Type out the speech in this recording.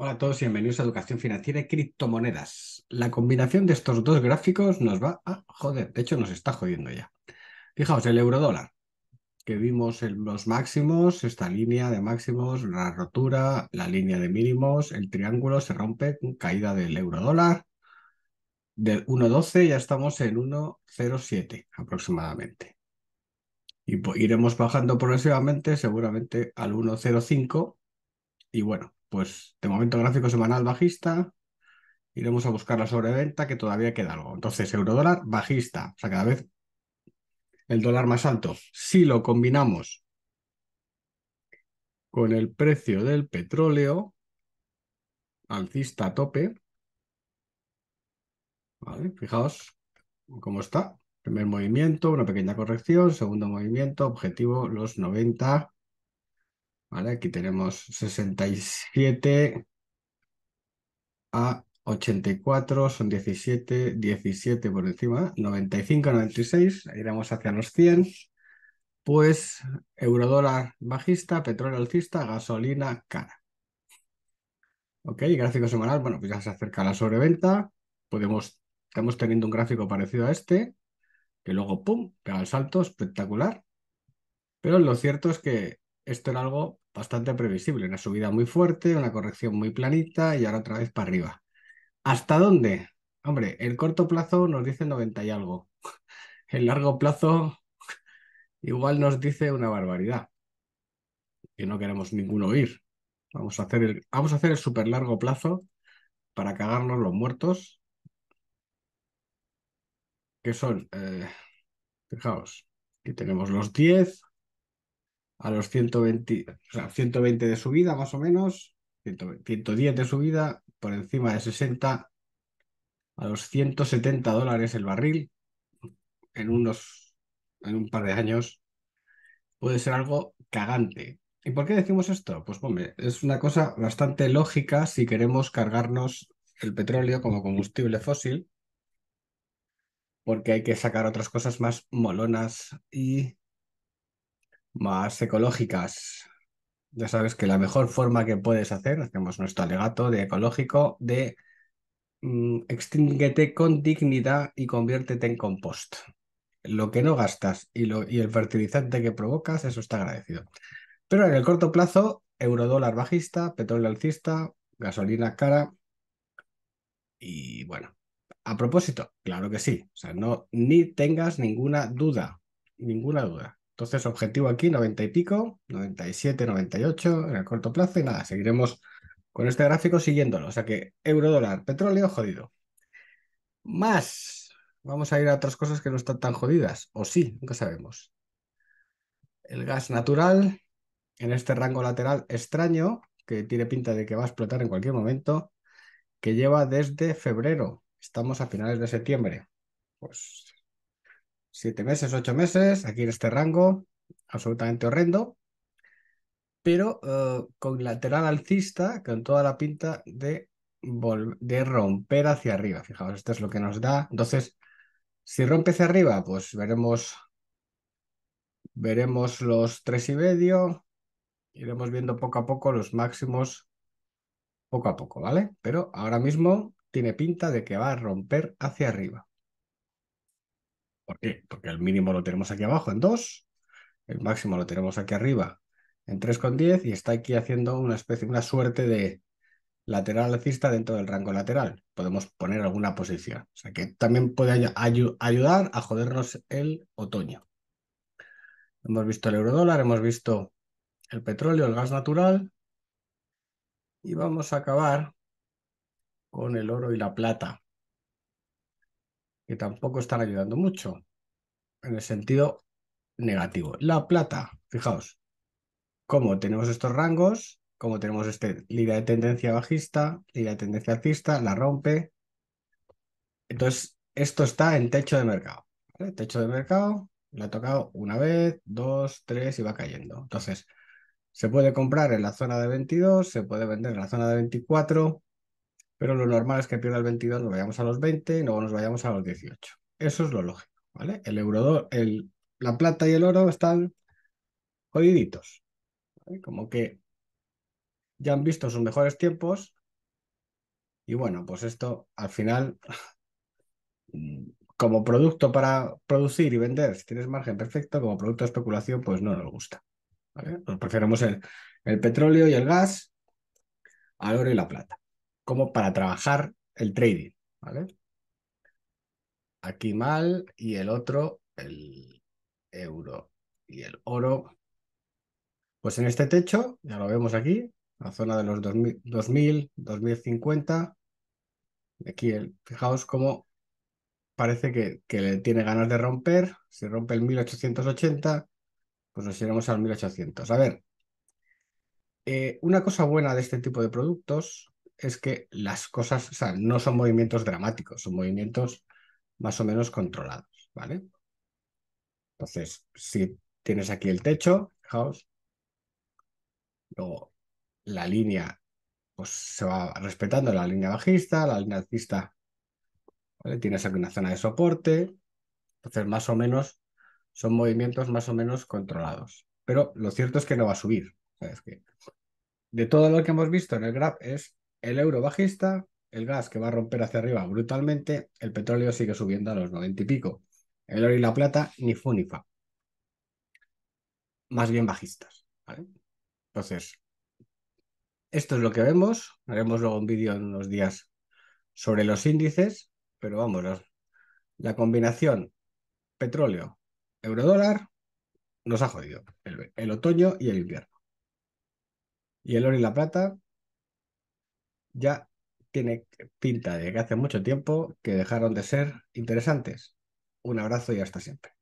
Hola a todos y bienvenidos a Educación Financiera y Criptomonedas. La combinación de estos dos gráficos nos va a joder, de hecho nos está jodiendo ya. Fijaos, el euro dólar que vimos en los máximos, esta línea de máximos, la rotura, la línea de mínimos, el triángulo se rompe, caída del euro dólar, Del 1.12 ya estamos en 1.07 aproximadamente. Y iremos bajando progresivamente, seguramente al 1.05 y bueno, pues de momento gráfico semanal bajista, iremos a buscar la sobreventa que todavía queda algo. Entonces, euro dólar bajista, o sea, cada vez el dólar más alto. Si lo combinamos con el precio del petróleo, alcista a tope, Fijaos cómo está. Primer movimiento, una pequeña corrección, segundo movimiento, objetivo los 90 Aquí tenemos 67 a 84, son 17, 17 por encima, 95 96, iremos hacia los 100. Pues eurodora bajista, petróleo alcista, gasolina cara. Ok, gráfico semanal, bueno, pues ya se acerca la sobreventa. Podemos, estamos teniendo un gráfico parecido a este, que luego, ¡pum!, pega el salto, espectacular. Pero lo cierto es que esto era algo bastante previsible, una subida muy fuerte, una corrección muy planita y ahora otra vez para arriba. ¿Hasta dónde? Hombre, el corto plazo nos dice 90 y algo. El largo plazo igual nos dice una barbaridad. Que no queremos ninguno oír. Vamos a hacer el, vamos a hacer el super largo plazo para cagarnos los muertos. Que son, eh, fijaos, aquí tenemos los 10, a los 120, o sea, 120 de subida más o menos, 110 de subida, por encima de 60, a los 170 dólares el barril, en unos, en un par de años, puede ser algo cagante. ¿Y por qué decimos esto? Pues hombre, es una cosa bastante lógica si queremos cargarnos el petróleo como combustible fósil, porque hay que sacar otras cosas más molonas y más ecológicas. Ya sabes que la mejor forma que puedes hacer, hacemos nuestro alegato de ecológico, de mmm, extínguete con dignidad y conviértete en compost. Lo que no gastas y, lo, y el fertilizante que provocas, eso está agradecido. Pero en el corto plazo, eurodólar bajista, petróleo alcista, gasolina cara. Y bueno, a propósito, claro que sí. O sea, no, ni tengas ninguna duda, ninguna duda. Entonces, objetivo aquí 90 y pico, 97, 98 en el corto plazo y nada, seguiremos con este gráfico siguiéndolo. O sea que euro dólar, petróleo jodido. Más, vamos a ir a otras cosas que no están tan jodidas, o sí, nunca sabemos. El gas natural en este rango lateral extraño, que tiene pinta de que va a explotar en cualquier momento, que lleva desde febrero. Estamos a finales de septiembre. Pues siete meses, ocho meses, aquí en este rango, absolutamente horrendo, pero eh, con lateral alcista, con toda la pinta de, de romper hacia arriba. Fijaos, esto es lo que nos da. Entonces, si rompe hacia arriba, pues veremos, veremos los tres y medio, iremos viendo poco a poco los máximos, poco a poco, ¿vale? Pero ahora mismo tiene pinta de que va a romper hacia arriba. ¿Por qué? Porque el mínimo lo tenemos aquí abajo en 2, el máximo lo tenemos aquí arriba en 3,10 y está aquí haciendo una especie, una suerte de lateral alcista dentro del rango lateral. Podemos poner alguna posición. O sea que también puede ayudar a jodernos el otoño. Hemos visto el eurodólar, hemos visto el petróleo, el gas natural. Y vamos a acabar con el oro y la plata que tampoco están ayudando mucho en el sentido negativo. La plata, fijaos, como tenemos estos rangos, como tenemos este línea de tendencia bajista, línea de tendencia alcista, la rompe. Entonces, esto está en techo de mercado. Techo de mercado, la ha tocado una vez, dos, tres y va cayendo. Entonces, se puede comprar en la zona de 22, se puede vender en la zona de 24 pero lo normal es que pierda el 22, nos vayamos a los 20 y luego nos vayamos a los 18. Eso es lo lógico, ¿vale? El euro, el, la plata y el oro están jodiditos, como que ya han visto sus mejores tiempos y bueno, pues esto al final, como producto para producir y vender, si tienes margen perfecto, como producto de especulación, pues no nos gusta. Nos pues preferimos el, el petróleo y el gas al oro y la plata como para trabajar el trading, ¿vale? Aquí mal y el otro, el euro y el oro. Pues en este techo, ya lo vemos aquí, la zona de los 2000, 2050. Aquí, fijaos cómo parece que, le tiene ganas de romper. Si rompe el 1880, pues nos iremos al 1800. A ver, eh, una cosa buena de este tipo de productos es que las cosas, o sea, no son movimientos dramáticos, son movimientos más o menos controlados, ¿vale? Entonces, si tienes aquí el techo, fijaos, luego la línea pues, se va respetando la línea bajista, la línea alcista, ¿vale? Tienes aquí una zona de soporte, entonces más o menos son movimientos más o menos controlados. Pero lo cierto es que no va a subir. ¿sabes de todo lo que hemos visto en el graph es el euro bajista, el gas que va a romper hacia arriba brutalmente, el petróleo sigue subiendo a los 90 y pico. El oro y la plata, ni fu ni fa. Más bien bajistas. Entonces, esto es lo que vemos. Haremos luego un vídeo en unos días sobre los índices, pero vamos, la, combinación petróleo, eurodólar, nos ha jodido el otoño y el invierno. Y el oro y la plata ya tiene pinta de que hace mucho tiempo que dejaron de ser interesantes. Un abrazo y hasta siempre.